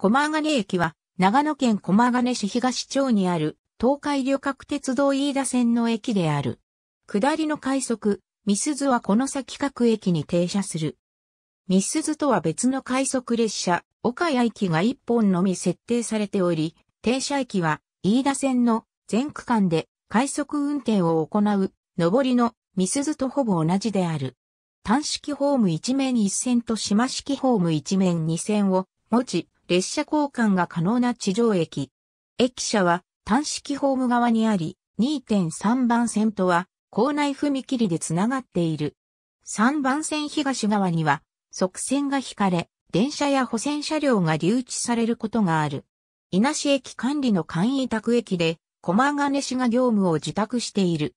駒ヶ駅は、長野県駒ヶ市東町にある、東海旅客鉄道飯田線の駅である。下りの快速、ミスズはこの先各駅に停車する。ミスズとは別の快速列車、岡谷駅が1本のみ設定されており、停車駅は、飯田線の全区間で快速運転を行う、上りのミスズとほぼ同じである。単式ホーム1面1線と島式ホーム1面2線を持ち、列車交換が可能な地上駅。駅舎は単式ホーム側にあり、2.3番線とは構内踏切でつながっている。3番線東側には側線が引かれ、電車や保線車両が留置されることがある。稲市駅管理の簡易宅駅で、駒金市が業務を自宅している。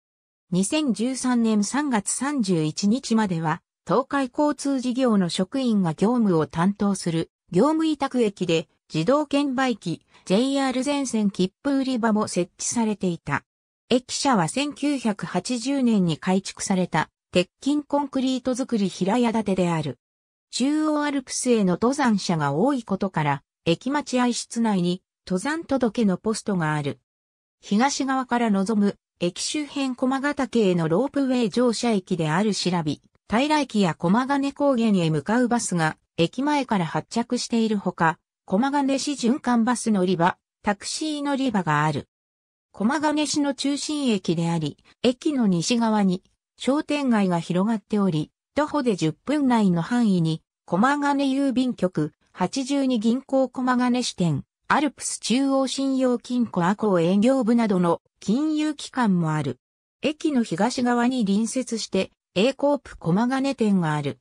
2013年3月31日までは、東海交通事業の職員が業務を担当する業務委託駅で自動券売機 JR 全線切符売り場も設置されていた。駅舎は1980年に改築された鉄筋コンクリート造り平屋建てである。中央アルプスへの登山者が多いことから、駅待合室内に登山届のポストがある。東側から望む駅周辺駒ヶ岳へのロープウェイ乗車駅である調火、平駅や駒ヶ根高原へ向かうバスが駅前から発着しているほか、駒金市循環バス乗り場、タクシー乗り場がある。駒金市の中心駅であり、駅の西側に商店街が広がっており、徒歩で10分内の範囲に、駒金郵便局、82銀行駒金支店、アルプス中央信用金庫アコー営業部などの金融機関もある。駅の東側に隣接して、A コープ駒金店がある。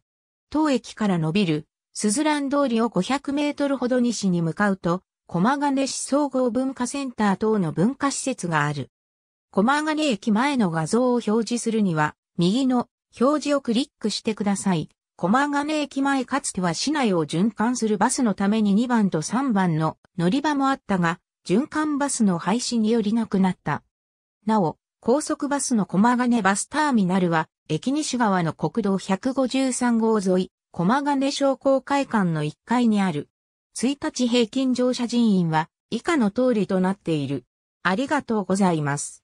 当駅から伸びるスズラン通りを500メートルほど西に向かうと、駒金市総合文化センター等の文化施設がある。駒金駅前の画像を表示するには、右の表示をクリックしてください。駒金駅前かつては市内を循環するバスのために2番と3番の乗り場もあったが、循環バスの廃止によりなくなった。なお、高速バスの駒金バスターミナルは、駅西側の国道153号沿い、駒金商工会館の1階にある。1日平均乗車人員は以下の通りとなっている。ありがとうございます。